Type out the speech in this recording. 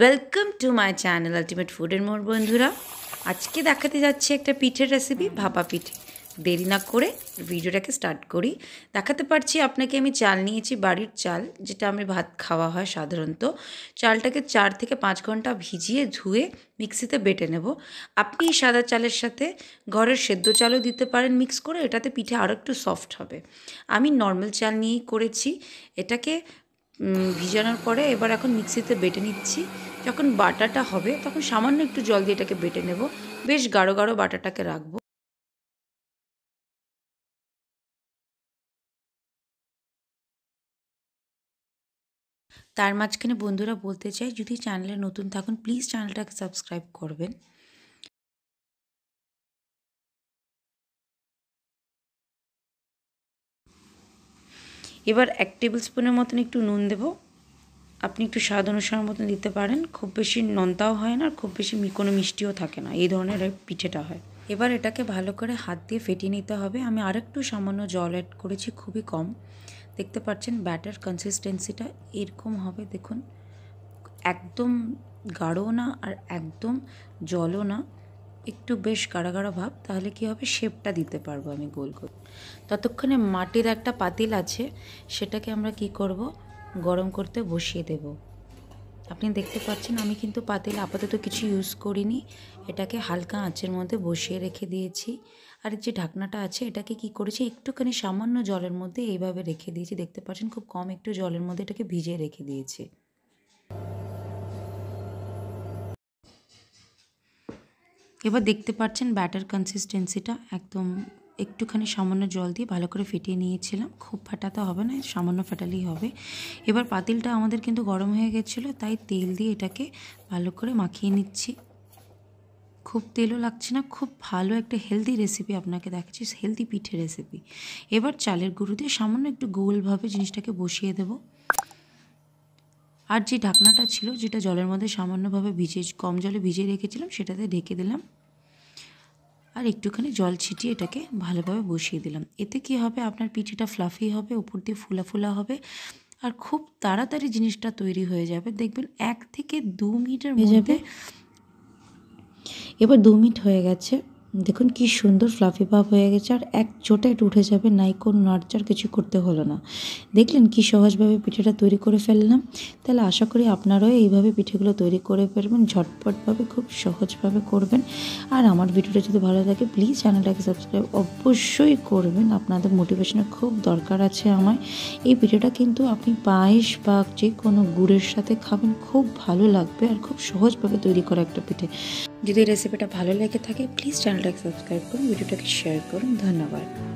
welcome to my channel ultimate food and more বন্ধুরা আজকে দেখাতে যাচ্ছি একটা পিঠের রেসিপি ভাপা পিঠে দেরি না করে ভিডিওটাকে স্টার্ট করি দেখাতে পারছি আপনাকে আমি চাল নিয়েছি বাড়ির চাল যেটা আমি ভাত খাওয়া হয় সাধারণত চালটাকে চার থেকে পাঁচ ঘন্টা ভিজিয়ে ধুয়ে মিক্সিতে বেটে নেব আপনি সাদা চালের সাথে ঘরের সেদ্ধ চালও দিতে পারেন মিক্স করে এটাতে পিঠে আরও একটু সফট হবে আমি নর্মাল চাল নিয়েই করেছি এটাকে ভিজানোর পরে এবার এখন মিক্সিতে বেটে নিচ্ছি যখন বাটাটা হবে তখন সামান্য একটু জল দিয়ে এটাকে বেটে নেব বেশ গাঢ় গাঢ় বাটাটাকে রাখবো তার মাঝখানে বন্ধুরা বলতে চাই যদি চ্যানেলে নতুন থাকুন প্লিজ চ্যানেলটাকে সাবস্ক্রাইব করবেন এবার এক টেবিল স্পুনের মতন একটু নুন দেব আপনি একটু স্বাদ অনুসারের মতন দিতে পারেন খুব বেশি নন্তাও হয় না আর খুব বেশি কোনো মিষ্টিও থাকে না এই ধরনের পিঠেটা হয় এবার এটাকে ভালো করে হাত দিয়ে ফেটিয়ে নিতে হবে আমি আরেকটু সামান্য জল অ্যাড করেছি খুবই কম দেখতে পাচ্ছেন ব্যাটার কনসিস্টেন্সিটা এরকম হবে দেখুন একদম গাঢ়ও না আর একদম জলও না একটু বেশ গাড়াগাড়া ভাব তাহলে কি হবে শেপটা দিতে পারবো আমি গোল গোল ততক্ষণে মাটির একটা পাতিল আছে সেটাকে আমরা কি করব গরম করতে বসিয়ে দেব আপনি দেখতে পাচ্ছেন আমি কিন্তু পাতিল আপাতত কিছু ইউজ করিনি এটাকে হালকা আঁচের মধ্যে বসিয়ে রেখে দিয়েছি আর যে ঢাকনাটা আছে এটাকে কি করেছি একটুখানি সামান্য জলের মধ্যে এইভাবে রেখে দিয়েছি দেখতে পাচ্ছেন খুব কম একটু জলের মধ্যে এটাকে ভিজিয়ে রেখে দিয়েছি এবার দেখতে পাচ্ছেন ব্যাটার কনসিস্টেন্সিটা একদম একটুখানি সামান্য জল দিয়ে ভালো করে ফেটিয়ে নিয়েছিলাম খুব ফাটাতে হবে না সামান্য ফাটালেই হবে এবার পাতিলটা আমাদের কিন্তু গরম হয়ে গেছিলো তাই তেল দিয়ে এটাকে ভালো করে মাখিয়ে নিচ্ছি খুব তেলও লাগছে না খুব ভালো একটা হেলদি রেসিপি আপনাকে দেখাচ্ছি হেলদি পিঠে রেসিপি এবার চালের গুঁড়ো দিয়ে সামান্য একটু গোলভাবে জিনিসটাকে বসিয়ে দেবো আর যে ঢাকনাটা ছিল যেটা জলের মধ্যে সামান্যভাবে ভিজে কম জলে ভিজিয়ে রেখেছিলাম সেটাতে ঢেকে দিলাম আর একটুখানি জল ছিটিয়ে এটাকে ভালোভাবে বসিয়ে দিলাম এতে কি হবে আপনার পিঠেটা ফ্লাফি হবে উপর দিয়ে ফুলা ফুলা হবে আর খুব তাড়াতাড়ি জিনিসটা তৈরি হয়ে যাবে দেখবেন এক থেকে দু মিনিটের মধ্যে এবার দু মিনিট হয়ে গেছে দেখুন কি সুন্দর ফ্লাফি পাপ হয়ে গেছে আর এক চোটায় উঠে যাবে নাই কোনো নড়চড় কিছু করতে হলো না দেখলেন কি সহজভাবে পিঠেটা তৈরি করে ফেললাম তাহলে আশা করি আপনারাও এইভাবে পিঠেগুলো তৈরি করে ফেলবেন ঝটপটভাবে খুব সহজভাবে করবেন আর আমার ভিডিওটা যদি ভালো লাগে প্লিজ চ্যানেলটাকে সাবস্ক্রাইব অবশ্যই করবেন আপনাদের মোটিভেশনের খুব দরকার আছে আমার এই পিঠেটা কিন্তু আপনি পায়েস বা যে কোনো গুড়ের সাথে খাবেন খুব ভালো লাগবে আর খুব সহজভাবে তৈরি করা একটা পিঠে যদি রেসিপিটা ভালো লেগে থাকে প্লিজ চ্যানেলটাকে সাবস্ক্রাইব করুন ভিডিওটাকে শেয়ার করুন ধন্যবাদ